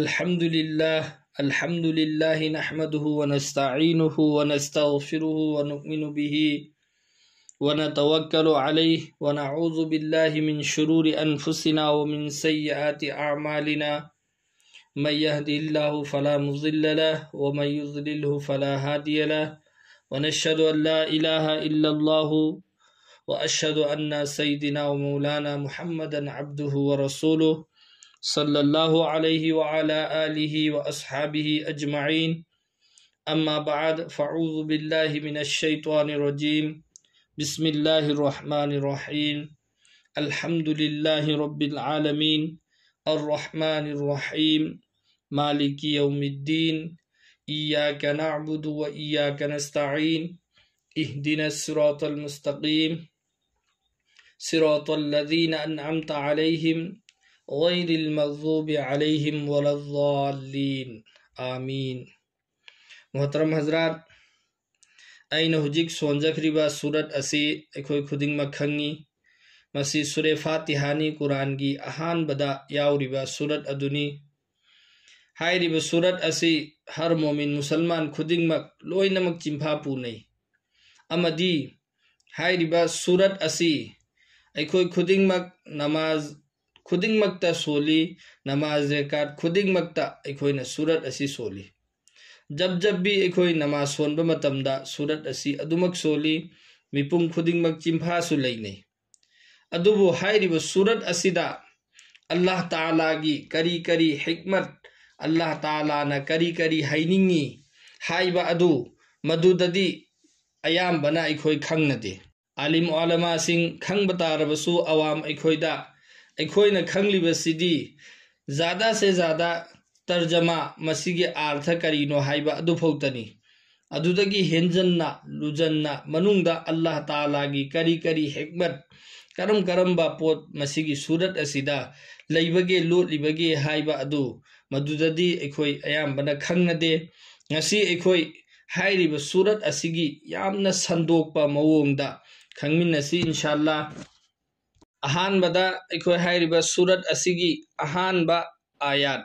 الحمد لله الحمد لله نحمده ونستعينه ونستغفره ونؤمن به ونتوكل عليه ونعوذ بالله من شرور أنفسنا ومن سيئات أعمالنا من يهدي الله فلا مضل له ومن يضلله فلا هادي له ونشهد أن لا إله إلا الله وأشهد أن سيدنا ومولانا محمدا عبده ورسوله صلى الله عليه وعلى آله وأصحابه أجمعين أما بعد فأعوذ بالله من الشيطان الرجيم بسم الله الرحمن الرحيم الحمد لله رب العالمين الرحمن الرحيم مالك يوم الدين إياك نعبد وإياك نستعين اهدنا الصراط المستقيم صراط الذين أنعمت عليهم غير المغضوب عليهم ولا الضالين آمين محترم حضرات أين هجيك سونجكريبا سورة أسي أكوي خدين مكھنگي مسی سورة فاتحاني قرآن کی أحان بدا ياوريبا سورة أدوني ꯍꯥꯏꯔꯤꯕ ꯁꯨꯔꯠ ꯑꯁꯤ ꯍꯔ ꯃꯣꯃꯤꯟ ꯃꯨꯁꯜꯃꯥꯟ ꯈꯨꯗꯤꯡꯃꯛ ꯂꯣꯏꯅꯃꯛ ꯆꯤꯟꯐꯥ ꯄꯨꯅꯩ ꯑꯃꯗꯤ ꯍꯥꯏꯔꯤꯕ ꯁꯨꯔꯠ ꯑꯁꯤ ꯑꯩꯈꯣꯏ ꯈꯨꯗꯤꯡꯃꯛ ꯅꯃꯥꯖ खुदिंगमक्त सोली नमाज रेका खुदिंगमक्त अखोइना सूरत सोली जब जब भी अखोइ नमाज सोनब मतमदा सूरत सोली मिपुंग खुदिंगमक चिंफा सु लेने अदुबो अल्लाह ताला की करी करी हिकमत अल्लाह ताला ना करी करी हाइनिंगी हाइबा अदु अयाम बना अखोइ खंगनदे आलिम ओलमा सिंह खंग बतारबसु अवाम अखोइदा ꯑꯩꯈꯣꯏꯅ ꯈꯪꯂꯤꯕꯁꯤꯗꯤ ꯖꯥꯗꯥꯁꯦ ꯖꯥꯗꯥ ꯇꯔꯖꯃꯥ ꯃꯁꯤꯒꯤ ꯑꯥꯔꯊ ꯀꯔꯤꯅꯣ ꯍꯥꯏꯕ ꯑꯗꯨꯐꯧꯇꯅꯤ ꯑꯗꯨꯗꯒꯤ ꯍꯦꯟꯖꯟꯅ ꯂꯨꯖꯟꯅ ꯃꯅꯨꯡꯗ ꯑꯜꯂꯥꯍ ꯇꯥꯂꯥꯒꯤ ꯀꯔꯤ ꯀꯔꯤ ꯍꯦꯛꯃꯠ ꯀꯔꯝ ꯀꯔꯝꯕ ꯄꯣꯠ ꯃꯁꯤꯒꯤ ꯁꯨꯔꯠ ꯑꯁꯤꯗ ꯂꯩꯕꯒꯦ ꯂꯣꯠꯂꯤꯕꯒꯦ ꯍꯥꯏꯕ ꯑꯗꯨ ꯃꯗꯨꯗꯗꯤ ꯑꯩꯈꯣই ꯑꯌꯥꯝꯕꯅ ꯈꯪꯅꯗꯦ ꯉꯁꯤ ꯑꯩꯈꯣꯏ ꯍꯥꯏꯔꯤꯕ ꯁꯨꯔꯠ ꯑꯁꯤꯒꯤ ꯌꯥꯝꯅ ꯁꯟꯗꯣꯛꯄ ꯃꯑꯣꯡꯗ ꯈꯪꯃꯤꯟꯅꯁꯤ ꯏꯟꯁꯥꯜꯂꯥ अहानबदा सूरत अहानब आयात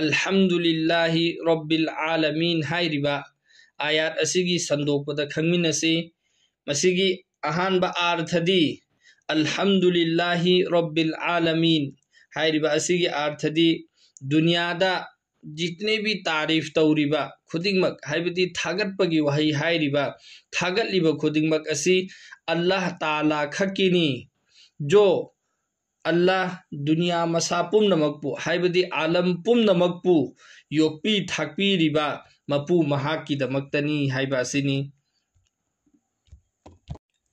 अल्हम्दुलिल्लाहि रब्बिल आलमीन हाइब आयात संदोपद संदोपदा खंगमिनसे मसीगी आर्थदी अल्हम्दुलिल्लाहि रब्बिल आलमीन हाइब आर्थदी दुनिया जितने भी तारीफ तौरीब खुदिमक हाइबदी थागटपगी वही हाइब थागटलीब खुदिमक अल्लाह ताला खकीनी जो अल्लाह दुनिया मसा पुनमकू हाइबदी आलम पुनमकू योपी थाकपीरिबा मपू महाकीदमक्तनी हाइबा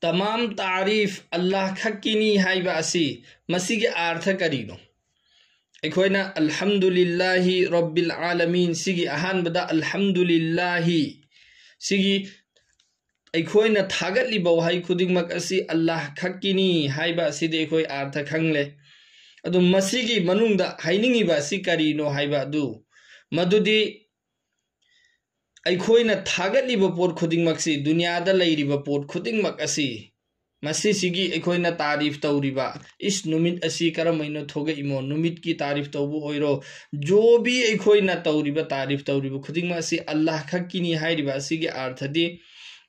तमाम तारीफ अल्लाह खक्कीनी हाइबा असी मसी अर्थ करीनो अखोना अलहमदुल्ला रब्बिल आलमीन सिगी अहानबदा अलहमदुल्ला सिगी ꯑꯩꯈꯣꯏꯅ ꯊꯥꯒꯠꯂꯤꯕ ꯋꯥꯍꯩ ꯈꯨꯗꯤꯡꯃꯛ ꯑꯁꯤ ꯑꯜꯂꯥꯍ ꯈꯛꯀꯤꯅꯤ ꯍꯥꯏꯕ ꯑꯁꯤꯗꯤ ꯑꯩꯈꯣꯏ ꯑꯥꯔꯊ ꯈꯪꯂꯦ ꯑꯗꯨ ꯃꯁꯤꯒꯤ ꯃꯅꯨꯡꯗ ꯍꯥꯏꯅꯤꯡꯉꯤꯕ ꯑꯁꯤ ꯀꯔꯤꯅꯣ ꯍꯥꯏꯕ ꯑꯗꯨ ꯃꯗꯨꯗꯤ ꯑꯩꯈꯣꯏꯅ ꯊꯥꯒꯠꯂꯤꯕ ꯄꯣꯠ ꯈꯨꯗꯤꯡꯃꯛꯁꯤ ꯗꯨꯅꯤꯌꯥꯗ ꯂꯩꯔꯤꯕ ꯄꯣꯠ ꯈꯨꯗꯤꯡꯃꯛ ꯑꯁꯤ ꯃꯁꯤꯁꯤꯒꯤ ꯑꯩꯈꯣꯏꯅ ꯇꯥꯔꯤꯐ ꯇꯧꯔꯤꯕ ꯏꯁ ꯅꯨꯃꯤꯠ ꯑꯁꯤ ꯀꯔꯝꯍꯥꯏꯅ ꯊꯣꯛꯂꯛꯏꯃꯣ ꯅꯨꯃꯤꯠꯀꯤ ꯇꯥꯔꯤꯐ ꯇꯧꯕ ꯑꯣꯏꯔꯣ ꯖꯣꯕꯤ ꯑꯩꯈꯣꯏꯅ ꯇꯧꯔꯤꯕ ꯇꯥꯔꯤꯐ ꯇꯧꯔꯤꯕ ꯈꯨꯗꯤꯡꯃꯛ ꯑꯁꯤ ꯑꯜꯂꯥꯍ ꯈꯛꯀꯤꯅꯤ ꯍꯥꯏꯔꯤꯕ ꯑꯁꯤꯒꯤ ꯑꯥꯔꯊꯗꯤ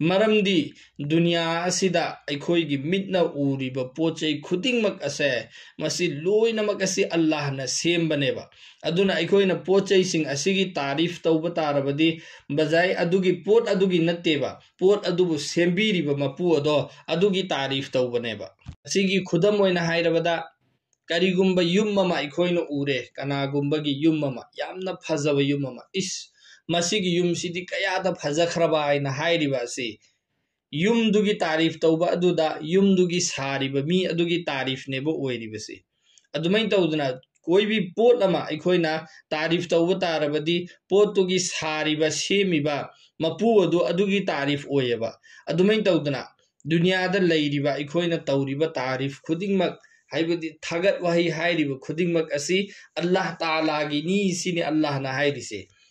ꯃꯔꯝꯗꯤ ꯗꯨꯅꯤꯌꯥ ꯑꯁꯤꯗ ꯑꯩꯈꯣꯏꯒꯤ ꯃꯤꯠꯅ ꯎꯔꯤꯕ ꯄꯣꯠ ꯆꯩ ꯈꯨꯗꯤꯡꯃꯛ ꯑꯁꯦ ꯃꯁꯤ ꯂꯣꯏꯅꯃꯛ ꯑꯁꯤ ꯑꯜꯂꯥꯍꯅ ꯁꯦꯝꯕꯅꯦꯕ ꯑꯗꯨꯅ ꯑꯩꯈꯣꯏꯅ ꯄꯣꯠ ꯆꯩꯁꯤꯡ ꯑꯁꯤꯒꯤ ꯇꯥꯔꯤꯐ ꯇꯧꯕ ꯇꯥꯔꯕꯗꯤ ꯕꯖꯥꯏ ꯑꯗꯨꯒꯤ ꯄꯣꯠ ꯑꯗꯨꯒꯤ ꯅꯠꯇꯦꯕ ꯄꯣꯠ ꯑꯗꯨꯕꯨ ꯁꯦꯝꯕꯤꯔꯤꯕ ꯃꯄꯨ ꯑꯗꯣ ꯑꯗꯨꯒꯤ ꯇꯥꯔꯤꯐ ꯇꯧꯕꯅꯦꯕ ꯑꯁꯤꯒꯤ ꯈꯨꯗꯝ ꯑꯣꯏꯅ ꯍꯥꯏꯔꯕꯗ ꯀꯔꯤꯒꯨꯝꯕ ꯌꯨꯝ ꯑꯃ ꯑꯩꯈꯣꯏꯅ ꯎꯔꯦ ꯀꯅꯥꯒꯨꯝꯕꯒꯤ ꯌꯨꯝ ꯑꯃ ꯌꯥꯝꯅ ꯐꯖꯕ ꯌꯨꯝ ꯑꯃ ꯏꯁ ꯃꯁꯤꯒꯤ ꯌꯨꯝꯁꯤꯗꯤ ꯀꯌꯥꯗ ꯐꯖꯈ꯭ꯔꯕ ꯍꯥꯏꯅ ꯍꯥꯏꯔꯤꯕ ꯑꯁꯤ ꯌꯨꯝꯗꯨꯒꯤ ꯇꯥꯔꯤꯐ ꯇꯧꯕ ꯑꯗꯨꯗ ꯌꯨꯝꯗꯨꯒꯤ ꯁꯥꯔꯤꯕ ꯃꯤ ꯑꯗꯨꯒꯤ ꯇꯥꯔꯤꯐꯅꯦꯕ ꯑꯣꯏꯔꯤꯕꯁꯤ ꯑꯗꯨꯃꯥꯏꯅ ꯇꯧꯗꯅ कोई पोट अखोना तारीफ तब तारबी पोटू की सारीब सेमीब मपू तारीफ ओब तौदना दुनिया तौरीब तारीफ खुद थगत वही खुद अल्लाह ताला की अल्लाह है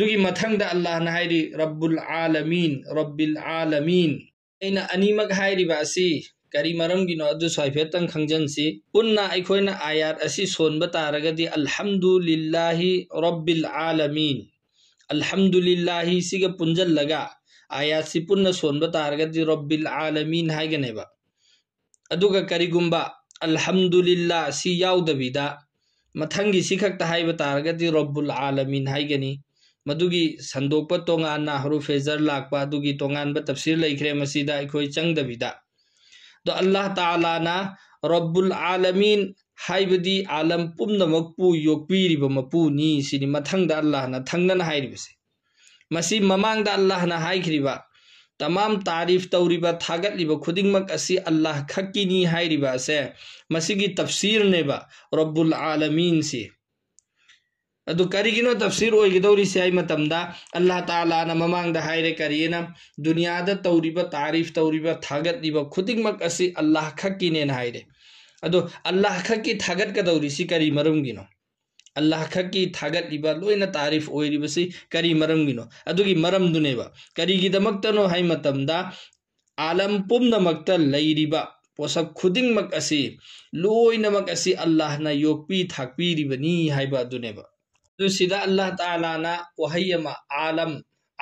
दुगी मथंगदा अल्लाह न हायरी रब्बुल आलमीन रब्बिल आलमीन ऐना अनिमक हायरिबा असी करी मरमगिनो अदु स्वाइफेतन खंगजनसी पुन्ना अखोइना आयात असी सोनबा तारगदी अल्हम्दुलिल्लाहि रब्बिल आलमीन अल्हम्दुलिल्लाहि सिगा पुंजल्लगा आयात सि पुन्ना सोनबा तारगदी रब्बिल आलमीन हायगनेबा अदुगा करीगुम्बा अल्हम्दुलिल्लाह सि याउदबिदा मथंगी सिखक ताहाइबा तारगदी रब्बुल आलमीन हायगनी संदोप तोान हरुफेजर लाप तफसीर लेखरे चंगदीद अल्लाह ताला रब्बुल आलमीन है आलम पुनमु योगी मपूनी मथंग अल्लाह मसी ममांग अल्लाह तमाम तारीफ तौरीब थागतली खुदिंगमक अल्लाह अल्लाह खक्की तफसीर नेबा रब्बुल आलमीन से अदु करिगिनो तफसीर से अल्लाह ताला ममांग द हायरे करियेना दुनिया द तारीफ तौरीब थागत दिबा अल्लाह खकीने न हायरे अल्लाह खकी थागत कदौरी अल्लाह खकी थागत लोन तारीफ ओइरिबसि करी मरुंगिनो अदुगी आलम पुम्नमक्ता पोस खुद खुदिंगमक अल्लाह योगी योगपी थाकपीरिबनी तो सीधा अल्लाह ताला आलम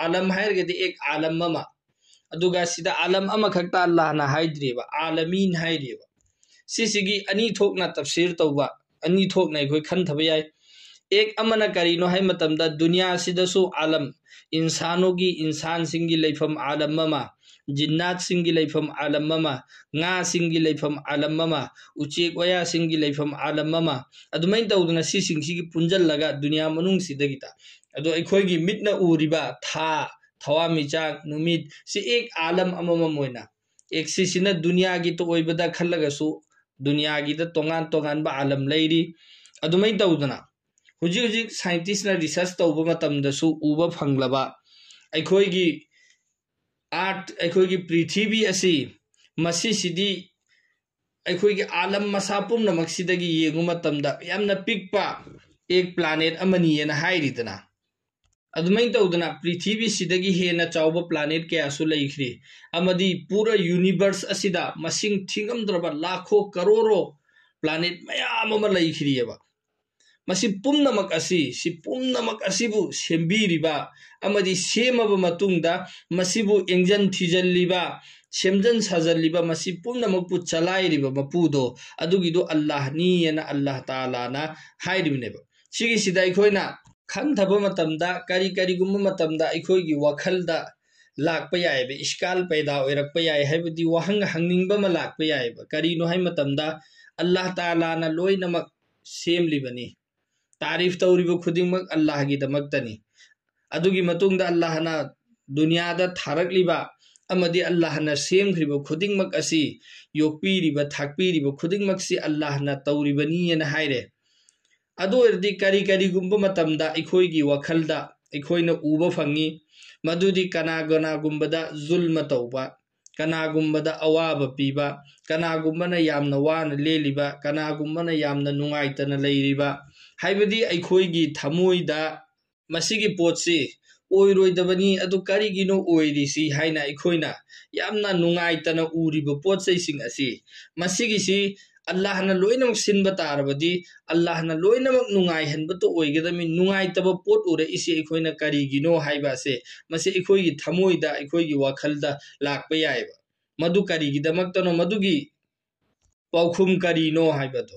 आलम है एक आलम अमा सीधा आलम अमा अल्लाह ना तो है आलमीन है सिसिगी अनी थोकना तफसीर तौबा अनी थोकना अखोई खन थब मतलब एक करीनो है मतमदा दुनिया आलम इंसानों की इंसान सिंगी लेफम आलम ममा जिन्नाथम आलम नाफम आलम उचे वयाफम आलम अदम तौदी पुजल दुनिया मनुदीता अखोगी मिटना से एक आलम एक दुनिया की तो खलगसु दुनिया की तोान तोान आलम लेम तौदना हजी हूँ साइंटिस्ट रिसर्च तब मतदू उब फंगलब आठ अखोई पृथ्वी असी मसीसीदी अखोई आलम मसा पुनमक पिकप एक प्लानेटन अदम तौदना पृथ्वी सिदी हेन चौब प्लानेट क्याख्री पूरा यूनीबर्स मसिंग थीगम लाखों करोड़ों प्लानेट मैम लेख्रीब ꯃꯁꯤ ꯄꯨꯝꯅꯃꯛ ꯑꯁꯤ ꯁꯤ ꯄꯨꯝꯅꯃꯛ ꯑꯁꯤꯕꯨ ꯁꯦꯝꯕꯤꯔꯤꯕ ꯑꯃꯗꯤ ꯁꯦꯝꯃꯕ ꯃꯇꯨꯡꯗ ꯃꯁꯤꯕꯨ ꯌꯦꯡꯖꯟ ꯊꯤꯖꯜꯂꯤꯕ ꯁꯦꯝꯖꯟ ꯁꯥꯖꯜꯂꯤꯕ ꯃꯁꯤ ꯄꯨꯝꯅꯃꯛꯄꯨ ꯆꯂꯥꯏꯔꯤꯕ ꯃꯄꯨꯗꯣ ꯑꯗꯨꯒꯤꯗꯣ ꯑꯜꯂꯥꯍꯅꯤꯑꯅ ꯑꯜꯂꯥꯍ ꯇꯥꯂꯥꯅ ꯍꯥꯏꯔꯤꯕꯅꯦꯕ ꯁꯤꯒꯤꯁꯤꯗ ꯑꯩꯈꯣꯏꯅ ꯈꯟꯊꯕ ꯃꯇꯝꯗ ꯀꯔꯤ ꯀꯔꯤꯒꯨꯝꯕ ꯃꯇꯝꯗ ꯑꯩꯈꯣꯏꯒꯤ ꯋꯥꯈꯜꯗ ꯂꯥꯛꯄ ꯌꯥꯏꯕ ꯏꯁꯀꯥꯜ ꯄꯩꯗꯥ ꯑꯣꯏꯔꯛꯄ ꯌꯥꯏ ꯍꯥꯏꯕꯗꯤ ꯋꯥꯍꯪ ꯍꯪꯅꯤꯡꯕ ꯑꯃ ꯂꯥꯛꯄ ꯌꯥꯏꯕ ꯀꯔꯤꯅꯣ ꯍꯥꯏ ꯃꯇꯝꯗ ꯑꯜꯂꯥꯍ ꯇꯥꯂꯥꯅ ꯂꯣꯏꯅꯃꯛ ꯁꯦꯝꯂꯤꯕꯅꯤ तारीफ तौरीब खुद अल्लाह की दमकनी अल्लाह दुनिया थारकली अल्लाह ना सेम खरीब खुदिमक असी अल्लाह तौरीबनी ना करी करी गुंब की उब फी मधुदी कना गना गुंबदा जुल्म तौबा ꯀꯅꯥꯒꯨꯝꯕꯗ ꯑꯋꯥꯕ ꯄꯤꯕ ꯀꯅꯥꯒꯨꯝꯕꯅ ꯌꯥꯝꯅ ꯋꯥꯅ ꯂꯦꯜꯂꯤꯕ ꯀꯅꯥꯒꯨꯝꯕꯅ ꯍꯥꯏꯕꯗꯤ ꯑꯩꯈꯣꯏꯒꯤ ꯊꯃꯣꯏꯗ ꯃꯁꯤꯒꯤ ꯄꯣꯠꯁꯤ ꯑꯣꯏꯔꯣꯏꯗꯕꯅꯤ ꯑꯗꯨ ꯀꯔꯤꯒꯤꯅꯣ ꯑꯣꯏꯔꯤꯁꯤ ꯍꯥꯏꯅ ꯑꯩꯈꯣꯏꯅ ꯌꯥꯝꯅ ꯅꯨꯡꯉꯥꯏꯇꯅ ꯎꯔꯤꯕ ꯄꯣꯠ ꯆꯩꯁꯤꯡ ꯑꯁꯤ ꯃꯁꯤꯒꯤꯁꯤ ꯑꯜꯂꯥꯍꯅ ꯂꯣꯏꯅꯃꯛ ꯁꯤꯟꯕ ꯇꯥꯔꯕꯗꯤ ꯑꯜꯂꯥꯍꯅ ꯂꯣꯏꯅꯃꯛ ꯅꯨꯡꯉꯥꯏꯍꯟꯕꯇ ꯑꯣꯏꯒꯗꯕꯅꯤ ꯅꯨꯡꯉꯥꯏꯇꯕ ꯄꯣꯠ ꯎꯔꯛꯏꯁꯤ ꯑꯩꯈꯣꯏꯅ ꯀꯔꯤꯒꯤꯅꯣ ꯍꯥꯏꯕ ꯑꯁꯦ ꯃꯁꯤ ꯑꯩꯈꯣꯏꯒꯤ ꯊꯃꯣꯏꯗ ꯑꯩꯈꯣꯏꯒꯤ ꯋꯥꯈꯜꯗ ꯂꯥꯛꯄ ꯌꯥꯏꯕ ꯃꯗꯨ ꯀꯔꯤꯒꯤꯗꯃꯛꯇꯅꯣ ꯃꯗꯨꯒꯤ ꯄꯥꯎꯈꯨꯝ ꯀꯔꯤꯅꯣ ꯍꯥꯏꯕꯗꯣ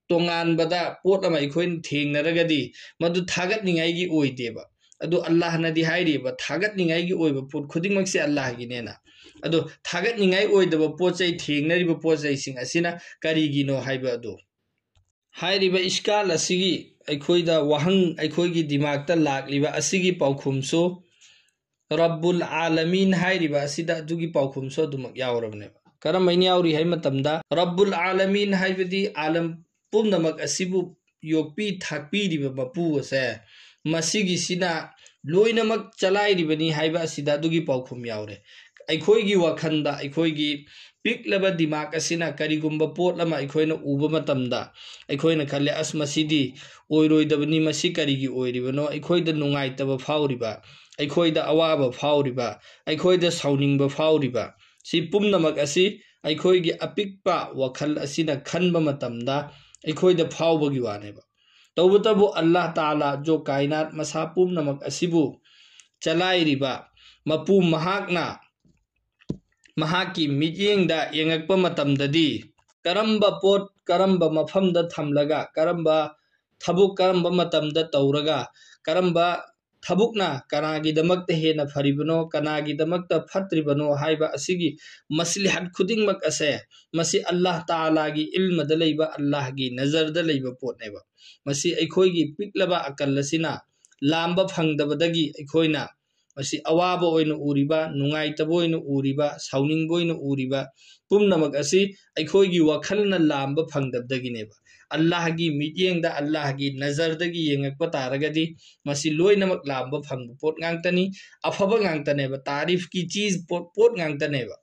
तोानबद पोट थेगी थागतनीब अब अल्लाहब थागतनी पोट खुद से अल्लाहने अब थागतनी पोचे थेब पोचना करीगीनो इसकाल अखोद वहंग दिमाग पाखुमसो रबुल आलमीन पाखुमसो अब कर्मी रबुल आलमीन है आलम ꯄꯨꯝꯅꯃꯛ ꯑꯁꯤꯕꯨ ꯌꯣꯛꯄꯤ ꯊꯥꯛꯄꯤꯔꯤꯕ ꯃꯄꯨ ꯑꯁꯦ ꯃꯁꯤꯒꯤꯁꯤꯅ ꯂꯣꯏꯅꯃꯛ ꯆꯂꯥꯏꯔꯤꯕꯅꯤ ꯍꯥꯏꯕ ꯑꯁꯤꯗ ꯑꯗꯨꯒꯤ ꯄꯥꯎꯈꯨꯝ ꯌꯥꯎꯔꯦ ꯑꯩꯈꯣꯏꯒꯤ ꯋꯥꯈꯜꯗ ꯑꯩꯈꯣꯏꯒꯤ ꯄꯤꯛꯂꯕ ꯗꯤꯃꯥꯛ ꯑꯁꯤꯅ ꯀꯔꯤꯒꯨꯝꯕ ꯄꯣꯠ ꯑꯃ ꯑꯩꯈꯣꯏꯅ ꯎꯕ ꯃꯇꯝꯗ ꯑꯩꯈꯣꯏꯅ ꯈꯜꯂꯦ ꯑꯁ ꯃꯁꯤꯗꯤ ꯑꯣꯏꯔꯣꯏꯗꯕꯅꯤ ꯃꯁꯤ ꯀꯔꯤꯒꯤ ꯑꯣꯏꯔꯤꯕꯅꯣ ꯑꯩꯈꯣꯏꯗ ꯅꯨꯡꯉꯥꯏꯇꯕ ꯐꯥꯎꯔꯤꯕ ꯑꯩꯈꯣꯏꯗ ꯑꯋꯥꯕ ꯐꯥꯎꯔꯤꯕ ꯑꯩꯈꯣꯏꯗ ꯁꯥꯎꯅꯤꯡꯕ ꯐꯥꯎꯔꯤꯕ ꯁꯤ ꯄꯨꯝꯅꯃꯛ ꯑꯁꯤ ꯑꯩꯈꯣꯏꯒꯤ ꯑꯄꯤꯛꯄ ꯋꯥꯈꯜ ꯑꯁꯤꯅ ꯈꯟꯕ ꯃꯇꯝꯗ ꯑꯩꯈꯣꯏꯗ ꯐꯥꯎꯕꯒꯤ ꯋꯥꯅꯦꯕ ꯇꯧꯕꯇꯕꯨ ꯑꯜꯂꯥꯍ ꯇꯥꯂꯥ ꯖꯣ ꯀꯥꯏꯅꯥꯠ ꯃꯁꯥ ꯄꯨꯝꯅꯃꯛ ꯑꯁꯤꯕꯨ ꯆꯂꯥꯏꯔꯤꯕ ꯃꯄꯨ ꯃꯍꯥꯛꯅ ꯃꯍꯥꯛꯀꯤ ꯃꯤꯠꯌꯦꯡꯗ ꯌꯦꯡꯉꯛꯄ ꯃꯇꯝꯗꯗꯤ ꯀꯔꯝꯕ ꯄꯣꯠ ꯀꯔꯝꯕ ꯃꯐꯝꯗ ꯊꯝꯂꯒ ꯀꯔꯝꯕ ꯊꯕꯛ ꯀꯔꯝꯕ ꯃꯇꯝꯗ ꯇꯧꯔꯒ ꯀꯔꯝꯕ ꯊꯕꯛꯅ ꯀꯅꯥꯒꯤꯗꯃꯛꯇ ꯍꯦꯟꯅ ꯐꯔꯤꯕꯅꯣ ꯀꯅꯥꯒꯤꯗꯃꯛꯇ ꯐꯠꯇ꯭ꯔꯤꯕꯅꯣ ꯍꯥꯏꯕ ꯑꯁꯤꯒꯤ ꯃꯁꯂꯤꯍꯠ ꯈꯨꯗꯤꯡꯃꯛ ꯑꯁꯦ ꯃꯁꯤ ꯑꯜꯂꯥꯍ ꯇꯥꯂꯥꯒꯤ ꯏꯜꯃꯗ ꯂꯩꯕ ꯑꯜꯂꯥꯍꯒꯤ ꯅꯖꯔꯗ ꯂꯩꯕ ꯄꯣꯠꯅꯦꯕ ꯃꯁꯤ ꯑꯩꯈꯣꯏꯒꯤ ꯄꯤꯛꯂꯕ ꯑꯀꯜ ꯑꯁꯤꯅ ꯂꯥꯝꯕ ꯐꯪꯗꯕꯗꯒꯤ ꯑꯩꯈꯣꯏꯅ ꯃꯁꯤ ꯑꯋꯥꯕ ꯑꯣꯏꯅ ꯎꯔꯤꯕ ꯅꯨꯡꯉꯥꯏꯇꯕ ꯑꯣꯏꯅ ꯎꯔꯤꯕ ꯁꯥꯎꯅꯤꯡꯕ ꯑꯣꯏꯅ ꯎꯔꯤꯕ ꯄꯨꯝꯅꯃꯛ ꯑꯁꯤ ꯑꯩꯈꯣꯏꯒꯤ ꯋꯥꯈꯜꯅ ꯂꯥꯝꯕ ꯐꯪꯗꯕꯗꯒꯤꯅꯦꯕ ꯑꯜꯂꯥꯍꯒꯤ ꯃꯤꯠꯌꯦꯡꯗ ꯑꯜꯂꯥꯍꯒꯤ ꯅꯖꯔꯗꯒꯤ ꯌꯦꯡꯉꯛꯄ ꯇꯥꯔꯒꯗꯤ ꯃꯁꯤ ꯂꯣꯏꯅꯃꯛ ꯂꯥꯝꯕ ꯐꯪꯕ ꯄꯣꯠ ꯉꯥꯛꯇꯅꯤ ꯑꯐꯕ ꯉꯥꯛꯇꯅꯦꯕ ꯇꯥꯔꯤꯐꯀꯤ ꯆꯤꯖ ꯄꯣꯠ ꯄꯣꯠ ꯉꯥꯛꯇꯅꯦꯕ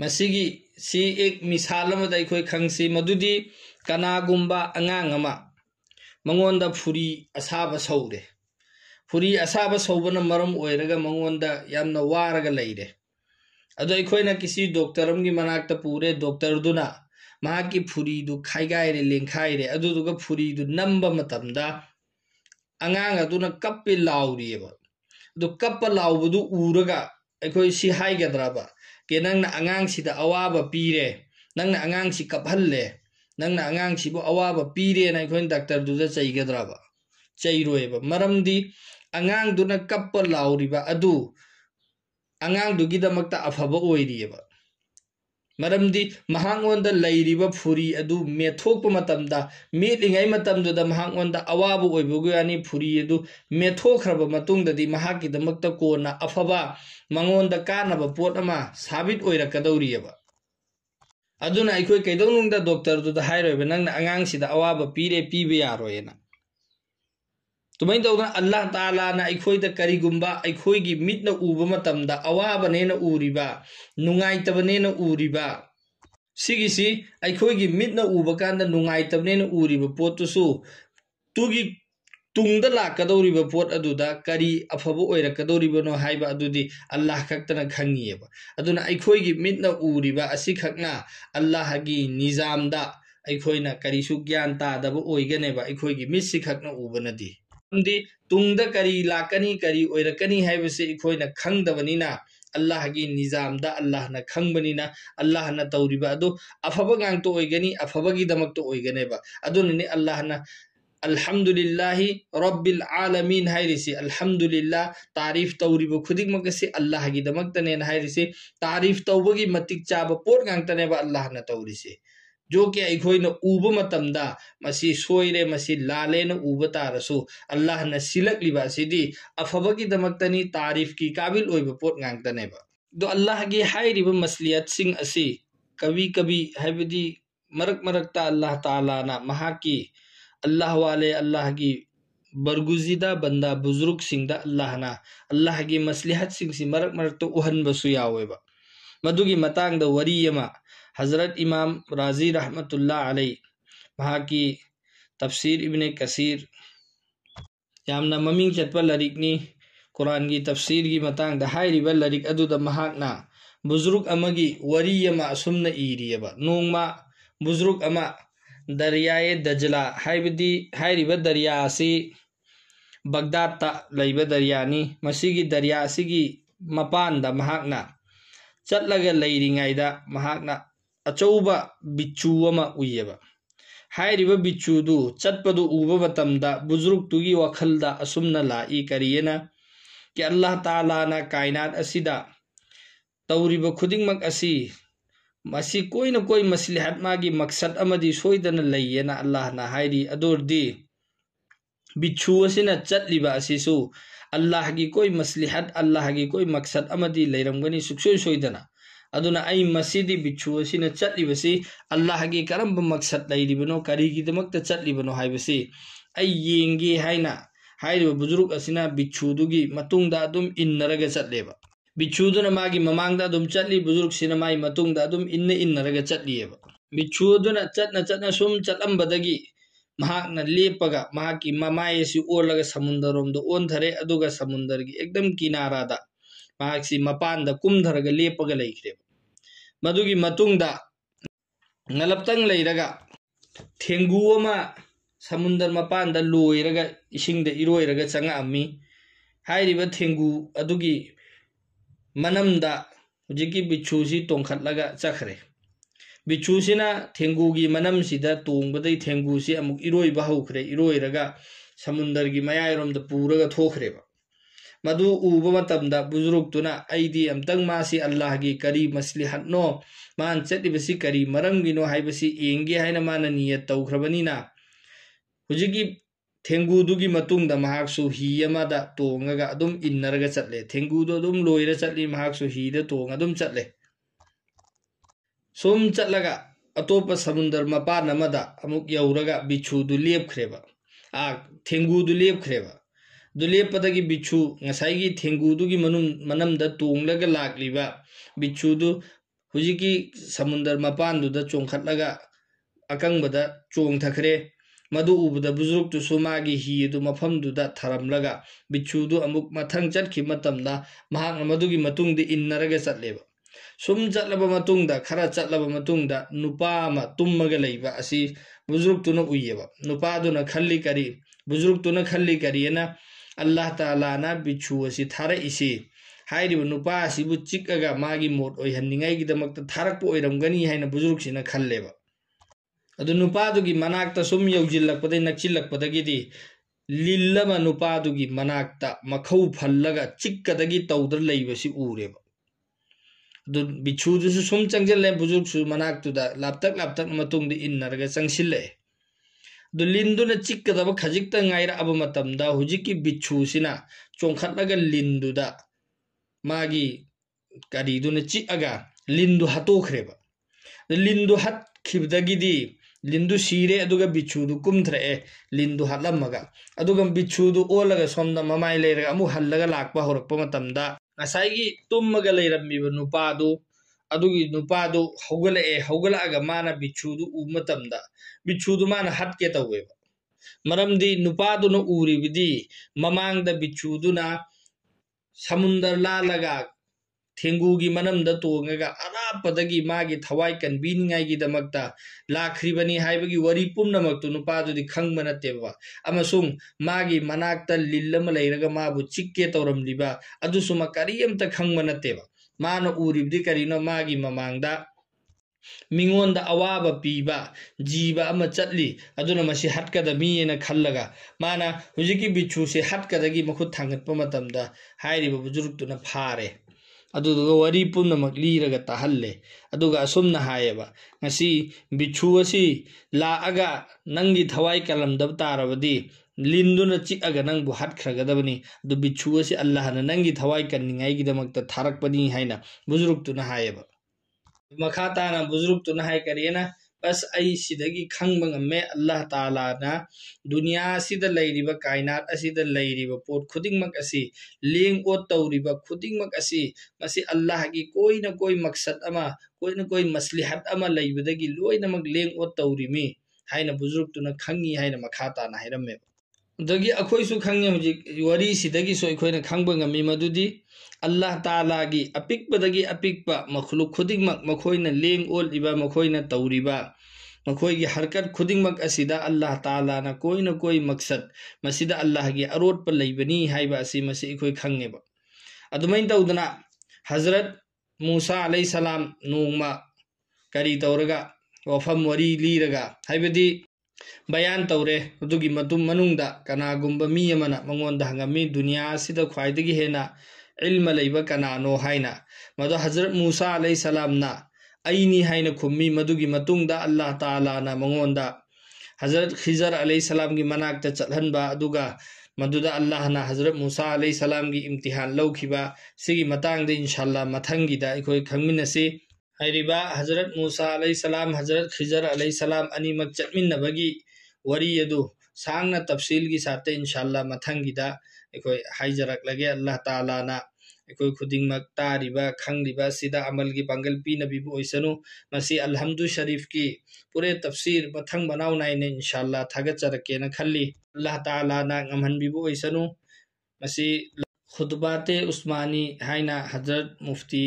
ꯃꯁꯤꯒꯤ ꯁꯤ ꯑꯦꯛ ꯃꯤꯁꯥꯜ ꯑꯃꯗ ꯑꯩꯈꯣꯏ ꯈꯪꯁꯤ ꯃꯗꯨꯗꯤ ꯀꯅꯥꯒꯨꯝꯕ ꯑꯉꯥꯡ ꯑꯃ ꯃꯉꯣꯟꯗ ꯐꯨꯔꯤ ꯑꯁꯥꯕ ꯁꯧꯔꯦ ꯐꯨꯔꯤ ꯑꯁꯥꯕ ꯁꯧꯕꯅ ꯃꯔꯝ ꯑꯣꯏꯔꯒ ꯃꯉꯣꯟꯗ ꯌꯥꯝꯅ ꯋꯥꯔꯒ ꯂꯩꯔꯦ ꯑꯗꯣ ꯑꯩꯈꯣꯏꯅ ꯀꯤꯁꯤ ꯗꯣꯛꯇꯔ ꯑꯃꯒꯤ ꯃꯅꯥꯛꯇ ꯄꯨꯔꯦ ꯗꯣꯛꯇꯔꯗꯨꯅ ꯃꯍꯥꯛꯀꯤ ꯐꯨꯔꯤꯗꯨ ꯈꯥꯏꯒꯥꯏꯔꯦ ꯂꯦꯡꯈꯥꯏꯔꯦ ꯑꯗꯨꯗꯨꯒ ꯐꯨꯔꯤꯗꯨ ꯅꯝꯕ ꯃꯇꯝꯗ ꯑꯉꯥꯡ ꯑꯗꯨꯅ ꯀꯞꯄꯤ ꯂꯥꯎꯔꯤꯑꯕ ꯑꯗꯨ ꯀꯞꯄ ꯂꯥꯎꯕꯗꯨ ꯎꯔꯒ ꯑꯩꯈꯣꯏ ꯁꯤ ꯍꯥꯏꯒꯗ꯭ꯔꯕ ꯀꯦ ꯅꯪꯅ ꯑꯉꯥꯡꯁꯤꯗ ꯑꯋꯥꯕ ꯄꯤꯔꯦ ꯅꯪꯅ ꯑꯉꯥꯡꯁꯤ ꯀꯞꯍꯜꯂꯦ ꯅꯪꯅ ꯑꯉꯥꯡꯁꯤꯕꯨ ꯑꯋꯥꯕ ꯄꯤꯔꯦꯅ ꯑꯩꯈꯣꯏꯅ ꯗꯥꯛꯇꯔꯗꯨꯗ ꯆꯩꯒꯗ꯭ꯔꯕ ꯆꯩꯔꯣꯏꯕ ꯃꯔꯝꯗꯤ ꯑꯉꯥꯡꯗꯨꯅ ꯀꯞꯄ ꯂꯥꯎꯔꯤꯕ ꯑꯗꯨ ꯑꯉꯥꯡꯗꯨꯒꯤꯗꯃꯛꯇ ꯑꯐꯕ ꯑꯣꯏꯔꯤꯑꯕ ꯃꯔꯝꯗꯤ ꯃꯍꯥꯛꯉꯣꯟꯗ ꯂꯩꯔꯤꯕ ꯐꯨꯔꯤ ꯑꯗꯨ ꯃꯦꯠꯊꯣꯛꯄ ꯃꯇꯝꯗ ꯃꯦꯠꯂꯤꯉꯩ ꯃꯇꯝꯗꯨꯗ ꯃꯍꯥꯛꯉꯣꯟꯗ ꯑꯋꯥꯕ ꯑꯣꯏꯕꯒꯤ ꯋꯥꯅꯤ ꯐꯨꯔꯤ ꯑꯗꯨ ꯃꯦꯠꯊꯣꯛꯈ꯭ꯔꯕ ꯃꯇꯨꯡꯗꯗꯤ ꯃꯍꯥꯛꯀꯤꯗꯃꯛꯇ ꯀꯣꯟꯅ ꯑꯐꯕ ꯃꯉꯣꯟꯗ ꯀꯥꯟꯅꯕ ꯄꯣꯠ ꯑꯃ ꯁꯥꯕꯤꯠ ꯑꯣꯏꯔꯛꯀꯗꯧꯔꯤꯑꯕ ꯑꯗꯨꯅ ꯑꯩꯈꯣꯏ ꯀꯩꯗꯧꯅꯨꯡꯗ ꯗꯣꯛꯇꯔꯗꯨꯗ ꯍꯥꯏꯔꯣꯏꯕ ꯅꯪꯅ ꯑꯉꯥꯡꯁꯤꯗ ꯑꯋꯥꯕ ꯄꯤꯔꯦ ꯄꯤꯕ ꯌꯥꯔꯣꯏꯅ सुमायदा अल्लाह ताला तलाखोदरीगुबी मिट उतम अवाबने उबाबने उबी मिट उबकबने उब पोटू तुगे तुम लाकदरीब पोट करी अफबरकदरीबनो अल्लाह खतना खीब अखोई मिट उबना अल्लाह की निजाम अखोना कहीं ज्ञान ताब ओगने से खन उबनदी ꯃꯔꯝꯗꯤ ꯇꯨꯡꯗ ꯀꯔꯤ ꯂꯥꯛꯀꯅꯤ ꯀꯔꯤ ꯑꯣꯏꯔꯛꯀꯅꯤ ꯍꯥꯏꯕꯁꯤ ꯑꯩꯈꯣꯏꯅ ꯈꯪꯗꯕꯅꯤꯅ ꯑꯜꯂꯥꯍꯒꯤ ꯅꯤꯖꯥꯝꯗ ꯑꯜꯂꯥꯍꯅ ꯈꯪꯕꯅꯤꯅ ꯑꯜꯂꯥꯍꯅ ꯇꯧꯔꯤꯕ ꯑꯗꯨ ꯑꯐꯕ ꯉꯥꯛꯇ ꯑꯣꯏꯒꯅꯤ ꯑꯐꯕꯒꯤꯗꯃꯛꯇ ꯑꯣꯏꯒꯅꯦꯕ ꯑꯗꯨꯅꯅꯤ ꯑꯜꯂꯥꯍꯅ ꯑꯜꯍꯝꯗꯨꯂꯤꯜꯂꯥꯍꯤ ꯔꯕꯤꯜ ꯑꯥꯂꯃꯤꯟ ꯍꯥꯏꯔꯤꯁꯤ ꯑꯜꯍꯝꯗꯨꯂꯤꯜꯂꯥ ꯇꯥꯔꯤꯐ ꯇꯧꯔꯤꯕ ꯈꯨꯗꯤꯡꯃꯛ ꯑꯁꯤ ꯑꯜꯂꯥꯍꯒꯤꯗꯃꯛꯇꯅꯦꯅ ꯍꯥꯏꯔꯤꯁꯤ ꯇꯥꯔꯤꯐ ꯇꯧꯕꯒꯤ ꯃꯇꯤꯛ ꯆꯥꯕ ꯄꯣꯠ ꯉꯥꯛꯇꯅꯦꯕ ꯑꯜꯂꯥꯍꯅ ꯇꯧꯔꯤꯁꯤ जो कि अखोन उब मसी सोरे मसी लालेन उब तारू अल्लाह सिलकली अफब असिदी तारीफ की काबिल ओइब पोट दो अल्लाह की हाइरिब मसलियत सिंह असी कभी कभी हैबदी मरक मरकता अल्लाह ताला की अल्लाह वाले अल्लाह की बरगुजीदा बंदा बुजुर्ग सिंह अल्लाह ना अल्लाह की मसलिहत सिंह मरक मरक तो उहनबसु यावेब मधुगी मतांग वरी यमा हज़रत इमाम राज़ी रहमतुल्लाह अलैह वहाँ की तफसीर इबन कसीर यामना ममिंग चटपा लरिकनी कुरान की तफसीर की मतंग हाइब लरिक अदुद बुजुर्ग अमगी वरी अमा असुमन ईरियब नोंगमा बुजुर्ग अमा दरियाए दजला दरिया बगदाद लेब दरियानी दरिया असीगी मपान महाकना अचौब बिचूम उब है बिचूद चतपद उब बुजुर्ग वखल असम लाई करना कि अल्लाह ताला कायनात तौरीब खुदिंग मसी कोई ना कोई मसलहत्मा की मकसद सोदन लेना अल्लाह बिछूसी चलब अल्लाह की कोई मसलहत अल्लाह की कोई मकसद लेरमगनी सोदना ꯑꯗꯨꯅ ꯑꯩ ꯃꯁꯤꯗꯤ ꯕꯤꯆꯨ ꯑꯁꯤꯅ ꯆꯠꯂꯤꯕꯁꯤ ꯑꯜꯂꯥꯍꯒꯤ ꯀꯔꯝꯕ ꯃꯛꯁꯠ ꯂꯩꯔꯤꯕꯅꯣ ꯀꯔꯤꯒꯤꯗꯃꯛꯇ ꯆꯠꯂꯤꯕꯅꯣ ꯍꯥꯏꯕꯁꯤ ꯑꯩ ꯌꯦꯡꯒꯦ ꯍꯥꯏꯅ ꯍꯥꯏꯔꯤꯕ ꯕꯨꯖꯨꯔꯨꯛ ꯑꯁꯤꯅ ꯕꯤꯆꯨꯗꯨꯒꯤ ꯃꯇꯨꯡꯗ ꯑꯗꯨꯝ ꯏꯟꯅꯔꯒ ꯆꯠꯂꯦꯕ ꯕꯤꯆꯨꯗꯨꯅ ꯃꯥꯒꯤ ꯃꯃꯥꯡꯗ ꯑꯗꯨꯝ ꯆꯠꯂꯤ ꯕꯨꯖꯨꯔꯨꯛꯁꯤꯅ ꯃꯥꯒꯤ ꯃꯇꯨꯡꯗ ꯑꯗꯨꯝ ꯏꯟꯅ ꯏꯟꯅꯔꯒ ꯆꯠꯂꯤꯑꯕ ꯕꯤꯆꯨ ꯑꯗꯨꯅ ꯆꯠꯅ ꯆꯠꯅ ꯁꯨꯝ ꯆꯠꯂꯝꯕꯗꯒꯤ ꯃꯍꯥꯛꯅ ꯂꯦꯞꯄꯒ ꯃꯍꯥꯛꯀꯤ ꯃꯃꯥꯏ ꯑꯁꯤ ꯑꯣꯜꯂꯒ ꯁꯃꯨꯟꯗꯔꯣꯝꯗ ꯑꯣꯟꯊꯔꯦ ꯑꯗꯨꯒ ꯁꯃꯨꯟꯗꯔꯒꯤ ꯑꯦꯛꯗꯝ ꯀꯤꯅꯥꯔꯥꯗ ꯃꯍꯥꯛꯁꯤ ꯃꯄꯥꯟꯗ ꯀꯨꯝꯊꯔꯒ ꯂꯦꯞꯄꯒ ꯂꯩꯈ꯭ꯔꯦꯕ ꯃꯗꯨꯒꯤ ꯃꯇꯨꯡꯗ ꯉꯂꯞꯇꯪ ꯂꯩꯔꯒ ꯊꯦꯡꯒꯨ ꯑꯃ ꯁꯃꯨꯟꯗꯔ ꯃꯄꯥꯟꯗ ꯂꯣꯏꯔꯒ ꯏꯁꯤꯡꯗ ꯏꯔꯣꯏꯔꯒ ꯆꯪꯉꯛꯑꯝꯃꯤ ꯍꯥꯏꯔꯤꯕ ꯊꯦꯡꯒꯨ ꯑꯗꯨꯒꯤ ꯃꯅꯝꯗ ꯍꯧꯖꯤꯛꯀꯤ ꯕꯤꯆꯨꯁꯤ ꯇꯣꯡꯈꯠꯂꯒ ꯆꯠꯈ꯭ꯔꯦ ꯕꯤꯆꯨꯁꯤꯅ ꯊꯦꯡꯒꯨꯒꯤ ꯃꯅꯝꯁꯤꯗ ꯇꯣꯡꯕꯗꯩ ꯊꯦꯡꯒꯨꯁꯤ ꯑꯃꯨꯛ ꯏꯔꯣꯏꯕ ꯍꯧꯈ꯭ꯔꯦ ꯏꯔꯣꯏꯔꯒ ꯁꯃꯨꯟꯗꯔꯒꯤ ꯃꯌꯥꯏꯔꯣꯝꯗ ꯄꯨꯔꯒ ꯊꯣꯛꯈ꯭ꯔꯦꯕ ꯃꯗꯨ ꯎꯕ ꯃꯇꯝꯗ ꯕꯨꯖꯨꯔꯨꯛꯇꯨꯅ ꯑꯩꯗꯤ ꯑꯝꯇꯪ ꯃꯥꯁꯤ ꯑꯜꯂꯥꯍꯒꯤ ꯀꯔꯤ ꯃꯁꯂꯤꯍꯠꯅꯣ ꯃꯥꯅ ꯆꯠꯂꯤꯕꯁꯤ ꯀꯔꯤ ꯃꯔꯝꯒꯤꯅꯣ ꯍꯥꯏꯕꯁꯤ ꯌꯦꯡꯒꯦ ꯍꯥꯏꯅ ꯃꯥꯅ ꯅꯤꯌꯠ ꯇꯧꯈ꯭ꯔꯕꯅꯤꯅ ꯍꯧꯖꯤꯛꯀꯤ ꯊꯦꯡꯒꯨꯗꯨꯒꯤ ꯃꯇꯨꯡꯗ ꯃꯍꯥꯛꯁꯨ ꯍꯤ ꯑꯃꯗ ꯇꯣꯡꯉꯒ ꯑꯗꯨꯝ ꯏꯟꯅꯔꯒ ꯆꯠꯂꯦ ꯊꯦꯡꯒꯨꯗꯣ ꯑꯗꯨꯝ ꯂꯣꯏꯔ ꯆꯠꯂꯤ ꯃꯍꯥꯛꯁꯨ ꯍꯤꯗ ꯇꯣꯡꯉ ꯑꯗꯨꯝ ꯆꯠꯂꯦ ꯁꯨꯝ ꯆꯠꯂꯒ ꯑꯇꯣꯞꯄ ꯁꯃꯨꯟꯗꯔ ꯃꯄꯥꯟ ꯑꯃꯗ ꯑꯃꯨꯛ ꯌꯧꯔꯒ ꯕꯤꯆꯨꯗꯨ ꯂꯦꯞꯈ꯭ꯔꯦꯕ ꯊꯦꯡꯒꯨꯗꯨ ꯂꯦꯞꯈ꯭ꯔꯦꯕ ꯑꯗꯨ ꯂꯦꯞꯄꯗꯒꯤ ꯕꯤꯆꯨ ꯉꯁꯥꯏꯒꯤ ꯊꯦꯡꯒꯨꯗꯨꯒꯤ ꯃꯅꯨꯡ ꯃꯅꯝꯗ ꯇꯣꯡꯂꯒ ꯂꯥꯛꯂꯤꯕ ꯕꯤꯆꯨꯗꯨ ꯍꯧꯖꯤꯛꯀꯤ ꯁꯃꯨꯟꯗꯔ ꯃꯄꯥꯟꯗꯨꯗ ꯆꯣꯡꯈꯠꯂꯒ ꯑꯀꯪꯕꯗ ꯆꯣꯡꯊꯈ꯭ꯔꯦ ꯃꯗꯨ ꯎꯕꯗ ꯕꯨꯖꯨꯔꯨꯛꯇꯨꯁꯨ ꯃꯥꯒꯤ ꯍꯤ ꯑꯗꯨ ꯃꯐꯝꯗꯨꯗ ꯊꯔꯝꯂꯒ ꯕꯤꯆꯨꯗꯨ ꯑꯃꯨꯛ ꯃꯊꯪ ꯆꯠꯈꯤ ꯃꯇꯝꯗ ꯃꯍꯥꯛꯅ ꯃꯗꯨꯒꯤ ꯃꯇꯨꯡꯗ ꯏꯟꯅꯔꯒ ꯆꯠꯂꯦꯕ ꯁꯨꯝ ꯆꯠꯂꯕ ꯃꯇꯨꯡꯗ ꯈꯔ ꯆꯠꯂꯕ ꯃꯇꯨꯡꯗ ꯅꯨꯄꯥ ꯑꯃ ꯇꯨꯝꯃꯒ ꯂꯩꯕ ꯑꯁꯤ ꯕꯨꯖꯨꯔꯨꯛꯇꯨꯅ ꯎꯏꯌꯦꯕ ꯅꯨꯄꯥꯗꯨꯅ ꯈꯜꯂꯤ ꯀꯔꯤ ꯕꯨꯖꯨꯔꯨꯛꯇꯨꯅ ꯈꯜꯂꯤ ꯀꯔꯤꯑꯅ अल्लाह तालाना बिच्छू असी थारक्सी ꯍꯥꯏꯔꯤꯕ ꯅꯨꯄꯥ ꯑꯁꯤꯕꯨ ꯆꯤꯛꯑꯒ ꯃꯥꯒꯤ ꯃꯣꯠ ꯑꯣꯏꯍꯟꯅꯤꯡꯉꯥꯏꯒꯤꯗꯃꯛꯇ ꯊꯥꯔꯛꯄ ꯑꯣꯏꯔꯝꯒꯅꯤ ꯍꯥꯏꯅ ꯕꯨꯖꯨꯔꯨꯛꯁꯤꯅ ꯈꯜꯂꯦꯕ ꯑꯗꯨ ꯅꯨꯄꯥꯗꯨꯒꯤ ꯃꯅꯥꯛꯇ ꯁꯨꯝ ꯌꯧꯁꯤꯜꯂꯛꯄꯗꯒꯤ ꯅꯛꯁꯤꯜꯂꯛꯄꯗꯒꯤꯗꯤ ꯂꯤꯜ ꯑꯃ ꯅꯨꯄꯥꯗꯨꯒꯤ ꯃꯅꯥꯛꯇ ꯃꯈꯧ ꯐꯜꯂꯒ ꯆꯤꯛꯀꯗꯒꯤ ꯇꯧꯗꯨꯅ ꯂꯩꯕꯁꯤ ꯎꯔꯦꯕ ꯑꯗꯨ ꯕꯤꯆꯨꯗꯨꯁꯨ ꯁꯨꯝ ꯆꯪꯁꯤꯜꯂꯦ ꯕꯨꯖꯨꯔꯨꯛꯁꯨ ꯃꯅꯥꯛꯇꯨꯗ ꯂꯥꯞꯇꯛ ꯂꯥꯞꯇꯛ ꯃꯇꯨꯡꯗ ꯏꯟꯅꯔꯒ ꯆꯪꯁꯤꯜꯂꯛꯑꯦ ಅದು ಲಿಕ್ವ ಖಜಿತ ಗಾಯರಬಂತ ಬಿ ಚೋಖಲ ಮಾಿದು ಹೋಗ್ರೆ ಬಿಚ್ಚುದು ಹಟ್ದು ಸಿರೇ ಆದ ಬಿರೇ ಹಾತ್ಮ ಬಿಲ್ಗ ಸೊದ ಮಮಾ ಹಲವಾಗ ತುಂಬ ಇರಮ್ದು ꯑꯗꯨꯒꯤ ꯅꯨꯄꯥꯗꯨ ꯍꯧꯒꯠꯂꯛꯑꯦ ꯍꯧꯒꯠꯂꯛꯑꯒ ꯃꯥꯅ ꯕꯤꯆꯨꯗꯨ ꯎꯕ ꯃꯇꯝꯗ ꯕꯤꯆꯨꯗꯨ ꯃꯥꯅ ꯍꯠꯀꯦ ꯇꯧꯋꯦꯕ ꯃꯔꯝꯗꯤ ꯅꯨꯄꯥꯗꯨꯅ ꯎꯔꯤꯕꯗꯤ ꯃꯃꯥꯡꯗ ꯕꯤꯆꯨꯗꯨꯅ ꯁꯃꯨꯟꯗꯔ ꯂꯥꯜꯂꯒ ꯊꯦꯡꯒꯨꯒꯤ ꯃꯅꯝꯗ ꯇꯣꯡꯉꯒ ꯑꯔꯥꯞꯄꯗꯒꯤ ꯃꯥꯒꯤ ꯊꯋꯥꯏ ꯀꯟꯕꯤꯅꯤꯉꯥꯏꯒꯤꯗꯃꯛꯇ ꯂꯥꯛꯈ꯭ꯔꯤꯕꯅꯤ ꯍꯥꯏꯕꯒꯤ ꯋꯥꯔꯤ ꯄꯨꯝꯅꯃꯛꯇꯨ ꯅꯨꯄꯥꯗꯨꯗꯤ ꯈꯪꯕ ꯅꯠꯇꯦꯕ ꯑꯃꯁꯨꯡ ꯃꯥꯒꯤ ꯃꯅꯥꯛꯇ ꯂꯤꯜ ꯑꯃ ꯂꯩꯔꯒ ꯃꯥꯕꯨ ꯆꯤꯛꯀꯦ ꯇꯧꯔꯝꯂꯤꯕ ꯑꯗꯨꯁꯨ ꯃꯥ ꯀꯔꯤꯝꯇ ꯈꯪꯕ ꯅꯠꯇꯦꯕ ꯃꯥꯅ ꯎꯔꯤꯕꯗꯤ ꯀꯔꯤꯅꯣ ꯃꯥꯒꯤ ꯃꯃꯥꯡꯗ ꯃꯤꯉꯣꯟꯗ ꯑꯋꯥꯕ ꯄꯤꯕ ꯖꯤꯕ ꯑꯃ ꯆꯠꯂꯤ ꯑꯗꯨꯅ ꯃꯁꯤ ꯍꯠꯀꯗꯃꯤꯅ ꯈꯜꯂꯒ ꯃꯥꯅ ꯍꯧꯖꯤꯛꯀꯤ ꯕꯤꯆꯨꯁꯦ ꯍꯠꯀꯗꯒꯤ ꯃꯈꯨꯠ ꯊꯥꯡꯒꯠꯄ ꯃꯇꯝꯗ ꯍꯥꯏꯔꯤꯕ ꯕꯨꯖꯨꯔꯨꯛꯇꯨꯅ ꯐꯥꯔꯦ ꯑꯗꯨꯗꯨꯒ ꯋꯥꯔꯤ ꯄꯨꯝꯅꯃꯛ ꯂꯤꯔꯒ ꯇꯥꯍꯜꯂꯦ ꯑꯗꯨꯒ ꯑꯁꯨꯝꯅ ꯍꯥꯏꯌꯦꯕ ꯉꯁꯤ ꯕꯤꯆꯨ ꯑꯁꯤ ꯂꯥꯛꯑꯒ ꯅꯪꯒꯤ ꯊꯋꯥꯏ ꯀꯜꯂꯝꯗꯕ ꯇꯥꯔꯕꯗꯤ लिंदुन ची नंग हट खरगदबनी से अल्लाह नंगी थवाई कनिदम थारकपनी है बुजुर्ग तो मखा ता बुजुर्ग है करेना बस अगी खबे अल्लाह ताला दुनिया कायनाब पोट खुद लें ओत तौरब खुद अल्लाह की कोई न कोई मकसद कोई न कोई मसलीहत लोनम लें ओत तौरीमी है बुजुर्ग तुना खी है मखा ताना है ꯗꯒꯤ ꯑꯩꯈꯣꯏꯁꯨ ꯈꯪꯉꯦ ꯍꯧꯖꯤꯛ ꯋꯥꯔꯤꯁꯤꯗꯒꯤꯁꯨ ꯑꯩꯈꯣꯏꯅ ꯈꯪꯕ ꯉꯝꯃꯤ ꯃꯗꯨꯗꯤ ꯑꯜꯂꯥꯍ ꯇꯥꯂꯥꯒꯤ ꯑꯄꯤꯛꯄꯗꯒꯤ ꯑꯄꯤꯛꯄ ꯃꯈꯂꯨꯛꯈꯨꯗꯤꯡꯃꯛ ꯃꯈꯣꯏꯅ ꯂꯦꯡ ꯑꯣꯠꯂꯤꯕ ꯃꯈꯣꯏꯅ ꯇꯧꯔꯤꯕ ꯃꯈꯣꯏꯒꯤ ꯍꯔꯀꯠ ꯈꯨꯗꯤꯡꯃꯛ ꯑꯁꯤꯗ ꯑꯜꯂꯥꯍ ꯇꯥꯂꯥꯅ ꯀꯣꯏꯅ ꯀꯣꯏ ꯃꯛꯁꯠ ꯃꯁꯤꯗ ꯑꯜꯂꯥꯍꯒꯤ ꯑꯔꯣꯠꯄ ꯂꯩꯕꯅꯤ ꯍꯥꯏꯕ ꯑꯁꯤ ꯃꯁꯤ ꯑꯩꯈꯣꯏ ꯈꯪꯉꯦꯕ ꯑꯗꯨꯃꯥꯏꯅ ꯇꯧꯗꯅ ꯍꯖꯔꯠ ꯃꯨꯁꯥ ꯑꯂꯩ ꯁꯂꯥꯝ ꯅꯣꯡꯃ ꯀꯔꯤ ꯇꯧꯔꯒ ꯋꯥꯐꯝ ꯋꯥꯔꯤ ꯂꯤꯔꯒ ꯍꯥꯏꯕꯗꯤ बयान तौरे मनुंग कनागुम मीमन हंगमी दुनिया से हेन इलम कनानो है मद हजरत मूसा अल सलामना अनी खुमी अल्लाह ताला मगोद हजरत खिजर अल सलाम की मना चलन मदुदा अल्लाह हजरत मूसा अल सलाम की इम्तिहान लौखी इनशाला मथंग खमीन हैरीबा हजरत मूसा सलाम हजरत खिजर अलैहिस्सलाम अनिमक चमिन नबगी वरी यदु तफसील की साथे इंशाल्लाह मथंगिदा अल्लाह ताला ना एकोय की पंगल पी नबी ओइसनु मसी अलहमदु शरीफ की पुरे तफसीर मथंग बनाऊ नाई ने इंशाल्लाह थग चरके न अल्लाह ताला खुदबाते उस्मानी है हजरत मुफ्ती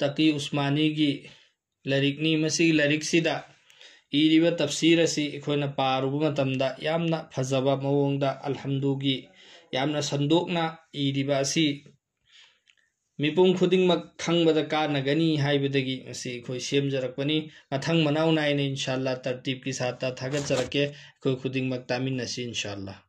तकी उस्मानी की लरिक नी मसी लरिक सिदा इरिव तफसीर सी इखोना पारुब मतमदा यामना फजब मवोंगदा अलहमदू यामना संदोकना इरिव मिपुंग खुदिंग मक खंग बद का नगनी हाई बदगी मसे कोई सेम जरक पनी मथंग मनाउ नाय ने इंशाल्लाह तरतीब की साथ ता थागत जरके कोई खुदिंग मक तामिन नसी इंशाल्लाह